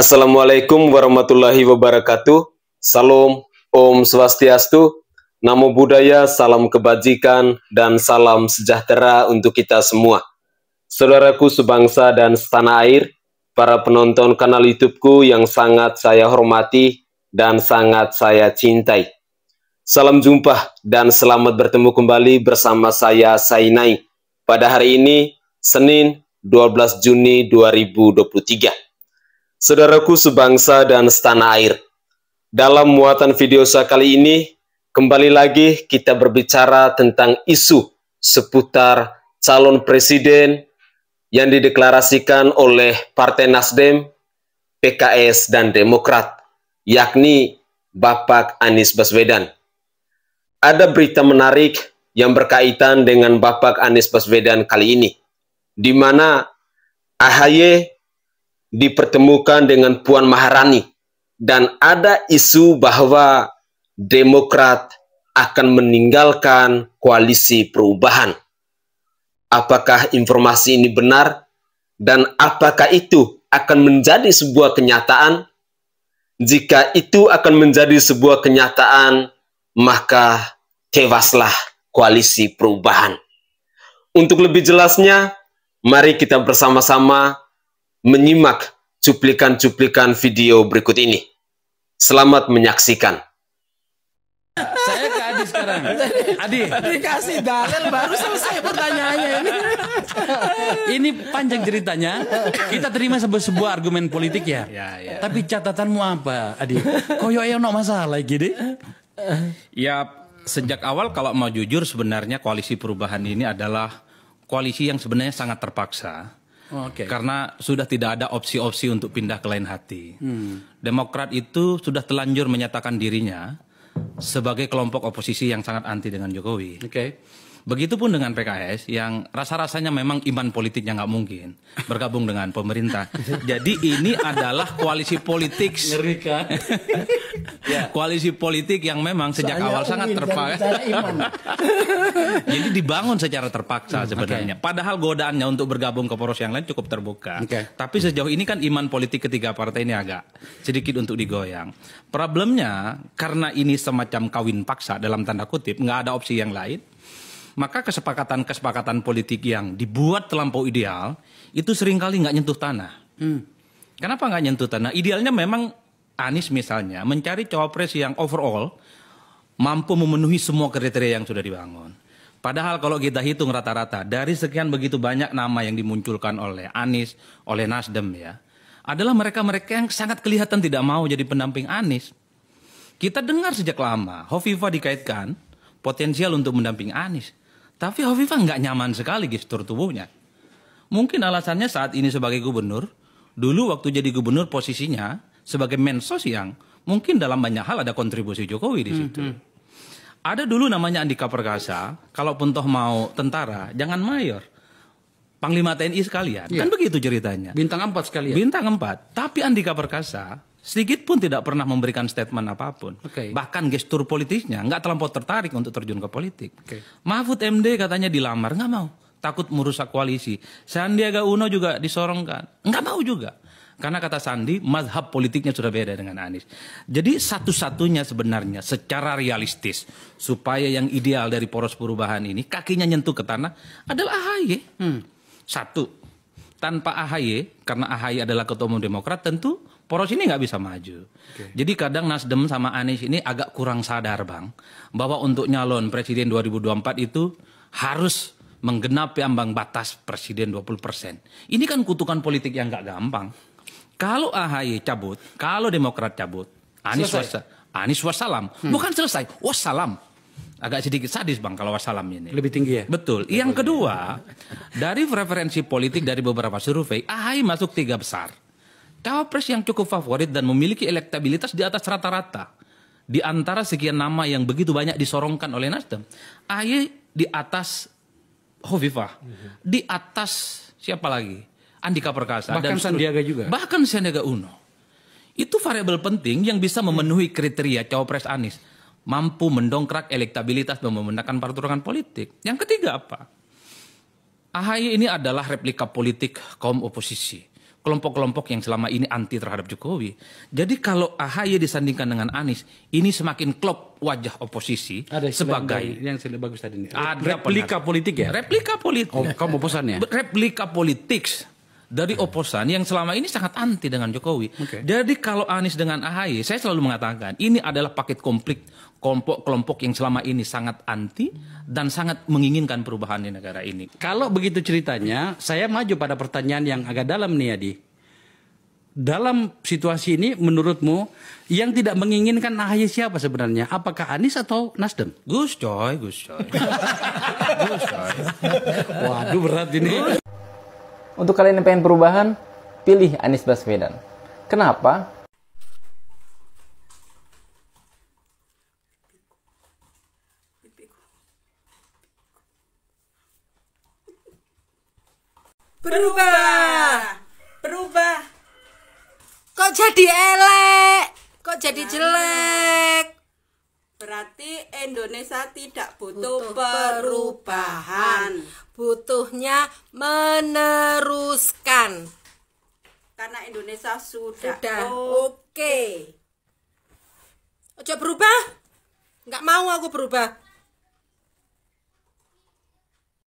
Assalamualaikum warahmatullahi wabarakatuh. Salam, Om Swastiastu, Namo Buddhaya, salam kebajikan, dan salam sejahtera untuk kita semua. Saudaraku sebangsa dan setanah air, para penonton kanal YouTubeku yang sangat saya hormati dan sangat saya cintai. Salam jumpa dan selamat bertemu kembali bersama saya Sainai pada hari ini, Senin 12 Juni 2023 Saudaraku sebangsa dan setanah air, dalam muatan video saya kali ini, kembali lagi kita berbicara tentang isu seputar calon presiden yang dideklarasikan oleh Partai Nasdem, PKS, dan Demokrat, yakni Bapak Anies Baswedan. Ada berita menarik yang berkaitan dengan Bapak Anies Baswedan kali ini, di mana AHY dipertemukan dengan Puan Maharani dan ada isu bahwa Demokrat akan meninggalkan koalisi perubahan. Apakah informasi ini benar dan apakah itu akan menjadi sebuah kenyataan? Jika itu akan menjadi sebuah kenyataan, maka tewaslah koalisi perubahan. Untuk lebih jelasnya, mari kita bersama-sama menyimak cuplikan-cuplikan video berikut ini. Selamat menyaksikan. Saya ke Adi sekarang. Adi. Dikasih dalil baru selesai pertanyaannya ini. ini panjang ceritanya. Kita terima sebuah, sebuah argumen politik ya. ya, ya. Tapi catatanmu apa, Adi? Koyo ayo no masalah gini. Ya, sejak awal kalau mau jujur sebenarnya koalisi perubahan ini adalah koalisi yang sebenarnya sangat terpaksa Okay. Karena sudah tidak ada opsi-opsi untuk pindah ke lain hati. Hmm. Demokrat itu sudah telanjur menyatakan dirinya sebagai kelompok oposisi yang sangat anti dengan Jokowi. Oke. Okay. Begitupun dengan PKS yang rasa-rasanya memang iman politiknya nggak mungkin bergabung dengan pemerintah. Jadi ini adalah koalisi politik. Ngerika. Ya, koalisi politik yang memang sejak Saya awal sangat terpaksa. Jadi dibangun secara terpaksa hmm, sebenarnya. Okay. Padahal godaannya untuk bergabung ke poros yang lain cukup terbuka. Okay. Tapi sejauh ini kan iman politik ketiga partai ini agak sedikit untuk digoyang. Problemnya karena ini semacam kawin paksa dalam tanda kutip, nggak ada opsi yang lain. Maka kesepakatan-kesepakatan politik yang dibuat terlampau ideal itu seringkali nggak nyentuh tanah. Hmm. Kenapa nggak nyentuh tanah? Idealnya memang Anies misalnya mencari cawapres yang overall mampu memenuhi semua kriteria yang sudah dibangun. Padahal kalau kita hitung rata-rata dari sekian begitu banyak nama yang dimunculkan oleh Anies, oleh Nasdem ya, adalah mereka-mereka yang sangat kelihatan tidak mau jadi pendamping Anies. Kita dengar sejak lama Hovifa dikaitkan potensial untuk mendamping Anies. Tapi Hovifah nggak nyaman sekali gestur tubuhnya. Mungkin alasannya saat ini sebagai gubernur, dulu waktu jadi gubernur posisinya sebagai mensos yang mungkin dalam banyak hal ada kontribusi Jokowi di hmm, situ. Mm -hmm. Ada dulu namanya Andika Perkasa, kalaupun toh mau tentara, jangan mayor. Panglima TNI sekalian. Yeah. Kan iya. begitu ceritanya. Bintang empat sekalian. Bintang empat. Tapi Andika Perkasa sedikit pun tidak pernah memberikan statement apapun. Okay. Bahkan gestur politisnya nggak terlampau tertarik untuk terjun ke politik. Okay. Mahfud MD katanya dilamar nggak mau, takut merusak koalisi. Sandiaga Uno juga disorongkan, nggak mau juga. Karena kata Sandi, mazhab politiknya sudah beda dengan Anies. Jadi satu-satunya sebenarnya secara realistis supaya yang ideal dari poros perubahan ini kakinya nyentuh ke tanah adalah AHY. Hmm. Satu, tanpa AHY karena AHY adalah ketua umum Demokrat tentu poros ini nggak bisa maju. Okay. Jadi kadang Nasdem sama Anies ini agak kurang sadar bang bahwa untuk nyalon presiden 2024 itu harus menggenapi ambang batas presiden 20%. persen Ini kan kutukan politik yang nggak gampang. Kalau AHY cabut, kalau Demokrat cabut, Anies Anies wassalam, hmm. bukan selesai, wassalam agak sedikit sadis bang kalau wasalam ini. Lebih tinggi ya. Betul. Yang kedua dari referensi politik dari beberapa survei, AHY masuk tiga besar. Cawapres yang cukup favorit dan memiliki elektabilitas di atas rata-rata. Di antara sekian nama yang begitu banyak disorongkan oleh Nasdem, AHY di atas Hovifah, di atas siapa lagi? Andika Perkasa. Bahkan dan Sandiaga juga. Bahkan Sandiaga Uno. Itu variabel penting yang bisa memenuhi kriteria cawapres Anies mampu mendongkrak elektabilitas dan memenangkan pertarungan politik. Yang ketiga apa? AHY ini adalah replika politik kaum oposisi. Kelompok-kelompok yang selama ini anti terhadap Jokowi. Jadi kalau AHY disandingkan dengan Anies, ini semakin klop wajah oposisi ada sebagai yang bagus tadi ini. Ada replika benar. politik ya? Replika politik. Oh, kaum oposannya. Replika politik dari hmm. oposan yang selama ini sangat anti dengan Jokowi. Okay. Jadi kalau Anies dengan AHY, saya selalu mengatakan ini adalah paket komplit kelompok-kelompok yang selama ini sangat anti dan sangat menginginkan perubahan di negara ini. Kalau begitu ceritanya, saya maju pada pertanyaan yang agak dalam nih Adi. Dalam situasi ini menurutmu yang tidak menginginkan AHY siapa sebenarnya? Apakah Anies atau Nasdem? Gus coy, Gus coy. Gus coy. Waduh berat ini. Untuk kalian yang pengen perubahan, pilih Anies Baswedan. Kenapa? berubah berubah kok jadi elek kok jadi nah, jelek berarti Indonesia tidak butuh, butuh perubahan. butuhnya meneruskan karena Indonesia sudah, sudah. oke okay. coba berubah nggak mau aku berubah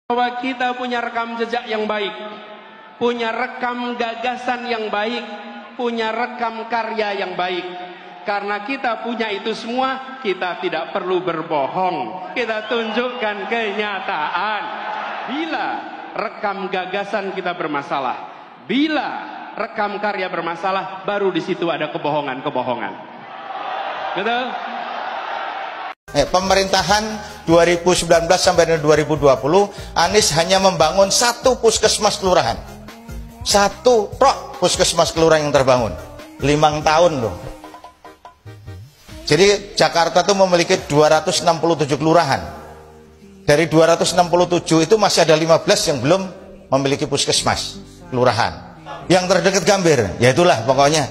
bahwa kita punya rekam jejak yang baik, punya rekam gagasan yang baik, punya rekam karya yang baik. Karena kita punya itu semua, kita tidak perlu berbohong. Kita tunjukkan kenyataan. Bila rekam gagasan kita bermasalah, bila rekam karya bermasalah, baru di situ ada kebohongan-kebohongan. Betul? -kebohongan eh, pemerintahan 2019 sampai dengan 2020 Anies hanya membangun satu puskesmas kelurahan satu trok puskesmas kelurahan yang terbangun limang tahun loh jadi Jakarta tuh memiliki 267 kelurahan dari 267 itu masih ada 15 yang belum memiliki puskesmas kelurahan yang terdekat Gambir ya itulah pokoknya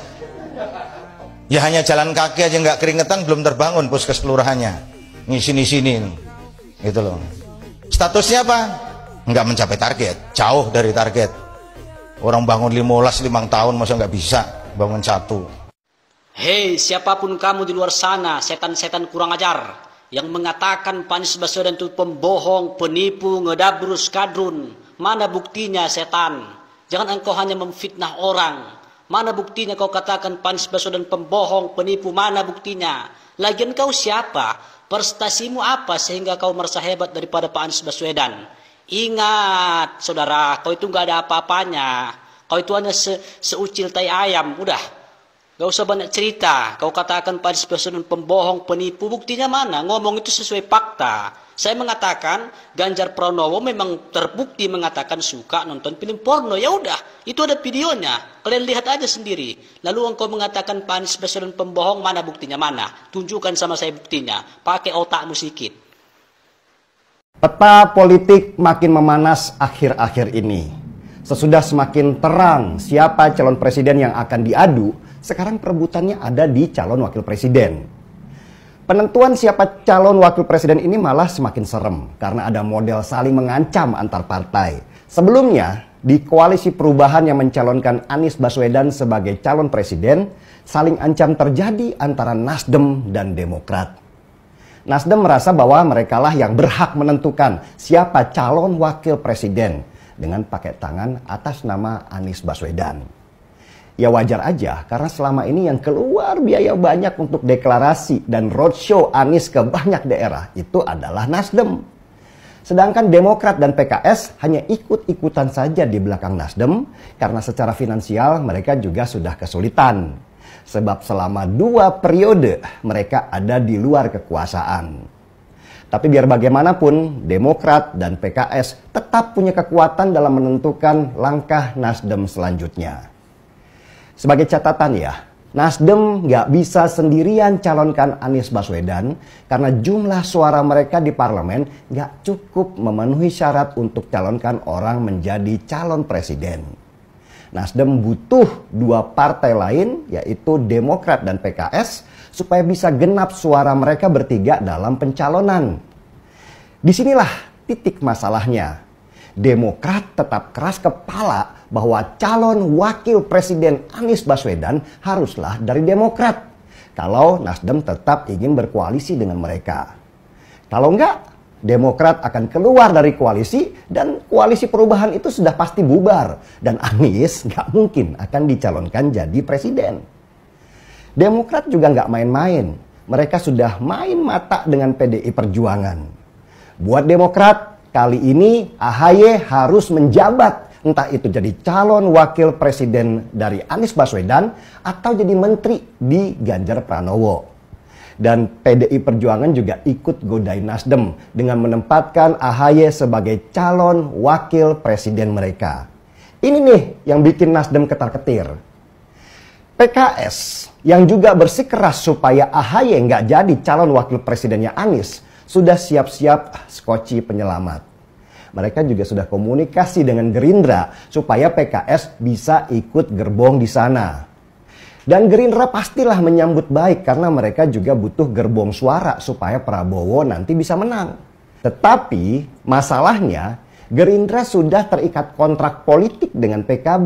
ya hanya jalan kaki aja nggak keringetan belum terbangun puskes kelurahannya ngisini-sini gitu loh statusnya apa? nggak mencapai target jauh dari target orang bangun 15 5 tahun masa nggak bisa bangun satu hei siapapun kamu di luar sana setan-setan kurang ajar yang mengatakan Panis dan itu pembohong, penipu, ngedabrus, kadrun. Mana buktinya setan? Jangan engkau hanya memfitnah orang. Mana buktinya kau katakan Panis dan pembohong, penipu, mana buktinya? Lagian kau siapa? Prestasimu apa sehingga kau merasa hebat daripada Pak Anies Baswedan? Ingat, saudara, kau itu nggak ada apa-apanya. Kau itu hanya se seucil tai ayam, udah. Gak usah banyak cerita. Kau katakan Pak Anies Baswedan pembohong, penipu. Buktinya mana? Ngomong itu sesuai fakta. Saya mengatakan Ganjar Pranowo memang terbukti mengatakan suka nonton film porno. Ya udah, itu ada videonya. Kalian lihat aja sendiri. Lalu engkau mengatakan Pak Anies pembohong, mana buktinya? Mana? Tunjukkan sama saya buktinya. Pakai otakmu sedikit. Peta politik makin memanas akhir-akhir ini. Sesudah semakin terang siapa calon presiden yang akan diadu, sekarang perebutannya ada di calon wakil presiden. Penentuan siapa calon wakil presiden ini malah semakin serem karena ada model saling mengancam antar partai. Sebelumnya, di koalisi perubahan yang mencalonkan Anies Baswedan sebagai calon presiden, saling ancam terjadi antara Nasdem dan Demokrat. Nasdem merasa bahwa merekalah yang berhak menentukan siapa calon wakil presiden dengan pakai tangan atas nama Anies Baswedan ya wajar aja karena selama ini yang keluar biaya banyak untuk deklarasi dan roadshow Anies ke banyak daerah itu adalah Nasdem. Sedangkan Demokrat dan PKS hanya ikut-ikutan saja di belakang Nasdem karena secara finansial mereka juga sudah kesulitan. Sebab selama dua periode mereka ada di luar kekuasaan. Tapi biar bagaimanapun, Demokrat dan PKS tetap punya kekuatan dalam menentukan langkah Nasdem selanjutnya. Sebagai catatan ya, Nasdem nggak bisa sendirian calonkan Anies Baswedan karena jumlah suara mereka di parlemen nggak cukup memenuhi syarat untuk calonkan orang menjadi calon presiden. Nasdem butuh dua partai lain yaitu Demokrat dan PKS supaya bisa genap suara mereka bertiga dalam pencalonan. Disinilah titik masalahnya. Demokrat tetap keras kepala bahwa calon wakil presiden Anies Baswedan haruslah dari Demokrat kalau Nasdem tetap ingin berkoalisi dengan mereka. Kalau enggak, Demokrat akan keluar dari koalisi dan koalisi perubahan itu sudah pasti bubar. Dan Anies nggak mungkin akan dicalonkan jadi presiden. Demokrat juga nggak main-main. Mereka sudah main mata dengan PDI Perjuangan. Buat Demokrat, Kali ini AHY harus menjabat, entah itu jadi calon wakil presiden dari Anies Baswedan atau jadi menteri di Ganjar Pranowo dan PDI Perjuangan juga ikut godai Nasdem dengan menempatkan AHY sebagai calon wakil presiden mereka. Ini nih yang bikin Nasdem ketar-ketir. PKS yang juga bersikeras supaya AHY nggak jadi calon wakil presidennya Anies sudah siap-siap skoci penyelamat. Mereka juga sudah komunikasi dengan Gerindra supaya PKS bisa ikut gerbong di sana. Dan Gerindra pastilah menyambut baik karena mereka juga butuh gerbong suara supaya Prabowo nanti bisa menang. Tetapi masalahnya Gerindra sudah terikat kontrak politik dengan PKB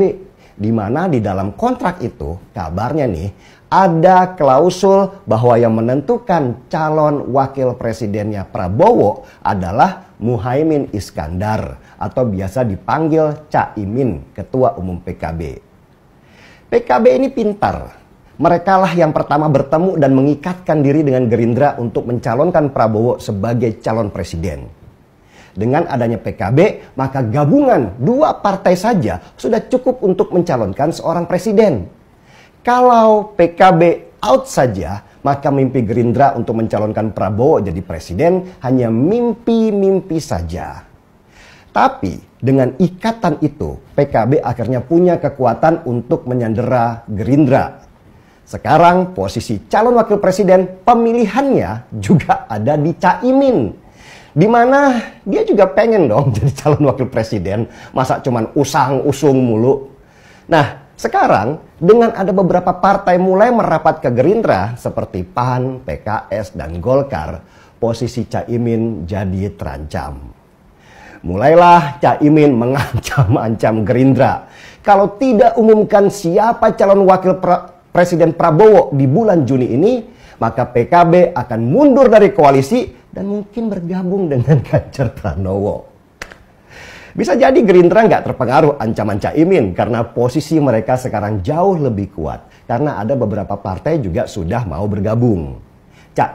di mana di dalam kontrak itu kabarnya nih ada klausul bahwa yang menentukan calon wakil presidennya Prabowo adalah Muhaimin Iskandar atau biasa dipanggil Cak Imin, Ketua Umum PKB. PKB ini pintar. Mereka lah yang pertama bertemu dan mengikatkan diri dengan Gerindra untuk mencalonkan Prabowo sebagai calon presiden. Dengan adanya PKB, maka gabungan dua partai saja sudah cukup untuk mencalonkan seorang presiden. Kalau PKB out saja, maka mimpi Gerindra untuk mencalonkan Prabowo jadi presiden hanya mimpi-mimpi saja. Tapi dengan ikatan itu, PKB akhirnya punya kekuatan untuk menyandera Gerindra. Sekarang posisi calon wakil presiden pemilihannya juga ada di Caimin. Dimana dia juga pengen dong jadi calon wakil presiden. Masa cuman usang-usung mulu. Nah sekarang dengan ada beberapa partai mulai merapat ke Gerindra seperti PAN, PKS, dan Golkar, posisi Caimin jadi terancam. Mulailah Caimin mengancam-ancam Gerindra. Kalau tidak umumkan siapa calon wakil pra Presiden Prabowo di bulan Juni ini, maka PKB akan mundur dari koalisi dan mungkin bergabung dengan Ganjar Pranowo. Bisa jadi Gerindra nggak terpengaruh ancaman Caimin karena posisi mereka sekarang jauh lebih kuat. Karena ada beberapa partai juga sudah mau bergabung.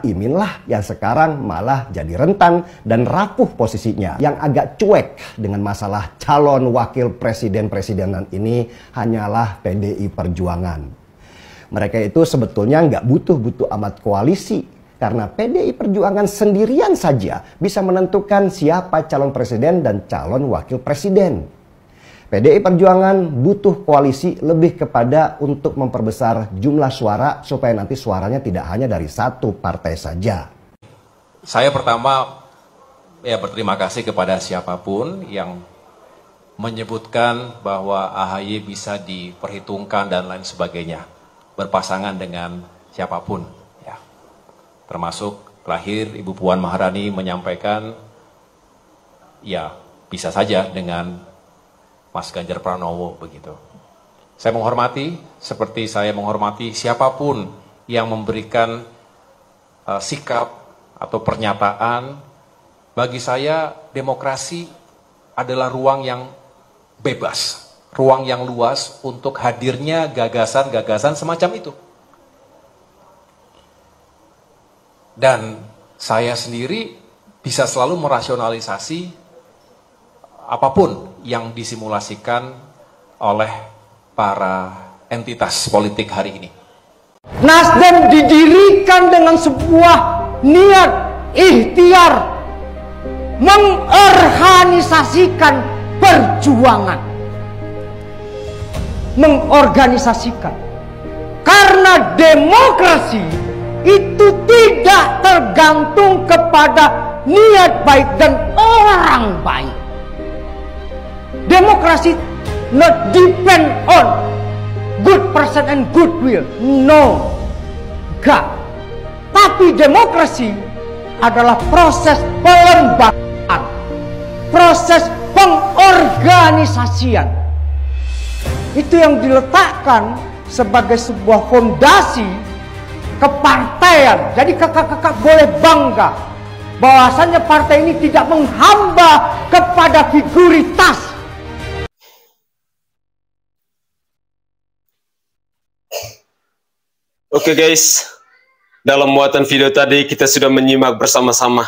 Imin lah yang sekarang malah jadi rentan dan rapuh posisinya. Yang agak cuek dengan masalah calon wakil presiden-presidenan ini hanyalah PDI Perjuangan. Mereka itu sebetulnya nggak butuh-butuh amat koalisi karena PDI Perjuangan sendirian saja bisa menentukan siapa calon presiden dan calon wakil presiden. PDI Perjuangan butuh koalisi lebih kepada untuk memperbesar jumlah suara supaya nanti suaranya tidak hanya dari satu partai saja. Saya pertama ya berterima kasih kepada siapapun yang menyebutkan bahwa AHY bisa diperhitungkan dan lain sebagainya berpasangan dengan siapapun termasuk lahir Ibu Puan Maharani menyampaikan ya bisa saja dengan Mas Ganjar Pranowo begitu. Saya menghormati seperti saya menghormati siapapun yang memberikan uh, sikap atau pernyataan bagi saya demokrasi adalah ruang yang bebas, ruang yang luas untuk hadirnya gagasan-gagasan semacam itu. Dan saya sendiri bisa selalu merasionalisasi apapun yang disimulasikan oleh para entitas politik hari ini. Nasdem didirikan dengan sebuah niat ikhtiar mengorganisasikan perjuangan. Mengorganisasikan. Karena demokrasi itu tidak tergantung kepada niat baik dan orang baik. Demokrasi not depend on good person and good will. No. God. Tapi demokrasi adalah proses pelembagaan, proses pengorganisasian. Itu yang diletakkan sebagai sebuah fondasi kepada. Jadi kakak-kakak boleh bangga bahwasannya partai ini tidak menghamba kepada figuritas. Oke okay guys, dalam muatan video tadi kita sudah menyimak bersama-sama.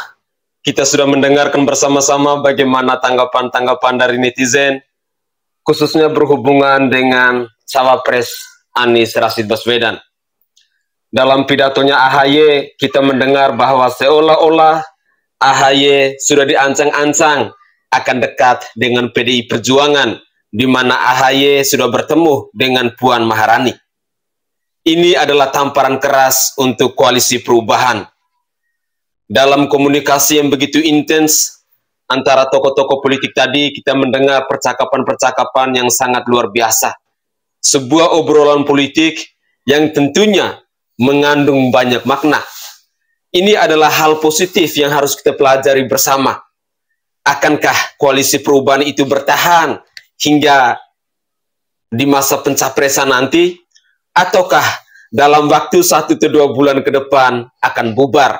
Kita sudah mendengarkan bersama-sama bagaimana tanggapan-tanggapan dari netizen, khususnya berhubungan dengan cawapres Anies Rashid Baswedan dalam pidatonya AHY kita mendengar bahwa seolah-olah AHY sudah diancang-ancang akan dekat dengan PDI Perjuangan di mana AHY sudah bertemu dengan Puan Maharani. Ini adalah tamparan keras untuk koalisi perubahan. Dalam komunikasi yang begitu intens antara tokoh-tokoh politik tadi kita mendengar percakapan-percakapan yang sangat luar biasa. Sebuah obrolan politik yang tentunya mengandung banyak makna. Ini adalah hal positif yang harus kita pelajari bersama. Akankah koalisi perubahan itu bertahan hingga di masa pencapresan nanti? Ataukah dalam waktu satu atau dua bulan ke depan akan bubar?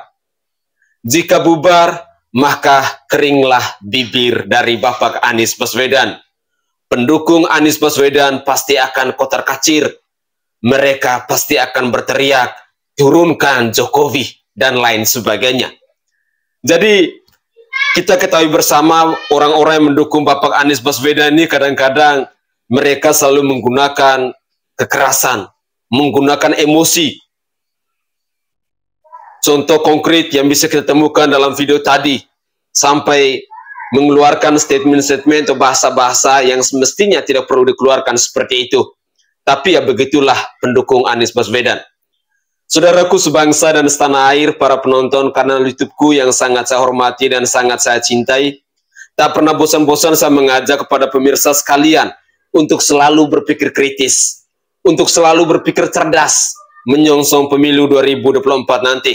Jika bubar, maka keringlah bibir dari Bapak Anies Baswedan pendukung Anies Baswedan pasti akan kotor kacir mereka pasti akan berteriak, turunkan Jokowi, dan lain sebagainya. Jadi, kita ketahui bersama orang-orang yang mendukung Bapak Anies Baswedan ini kadang-kadang mereka selalu menggunakan kekerasan, menggunakan emosi. Contoh konkret yang bisa kita temukan dalam video tadi, sampai mengeluarkan statement-statement atau bahasa-bahasa yang semestinya tidak perlu dikeluarkan seperti itu. Tapi ya begitulah pendukung Anies Baswedan. Saudaraku sebangsa dan setanah air, para penonton kanal YouTubeku yang sangat saya hormati dan sangat saya cintai, tak pernah bosan-bosan saya mengajak kepada pemirsa sekalian untuk selalu berpikir kritis, untuk selalu berpikir cerdas menyongsong pemilu 2024 nanti.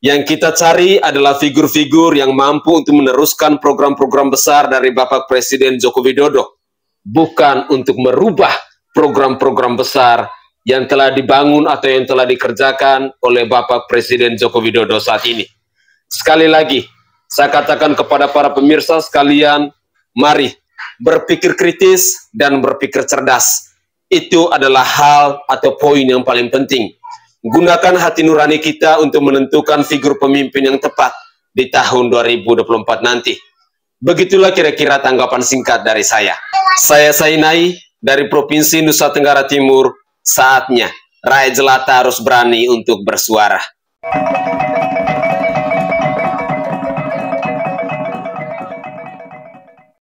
Yang kita cari adalah figur-figur yang mampu untuk meneruskan program-program besar dari Bapak Presiden Joko Widodo, bukan untuk merubah program-program besar yang telah dibangun atau yang telah dikerjakan oleh Bapak Presiden Joko Widodo saat ini. Sekali lagi, saya katakan kepada para pemirsa sekalian, mari berpikir kritis dan berpikir cerdas. Itu adalah hal atau poin yang paling penting. Gunakan hati nurani kita untuk menentukan figur pemimpin yang tepat di tahun 2024 nanti. Begitulah kira-kira tanggapan singkat dari saya. Saya Sainai, dari Provinsi Nusa Tenggara Timur, saatnya rakyat jelata harus berani untuk bersuara.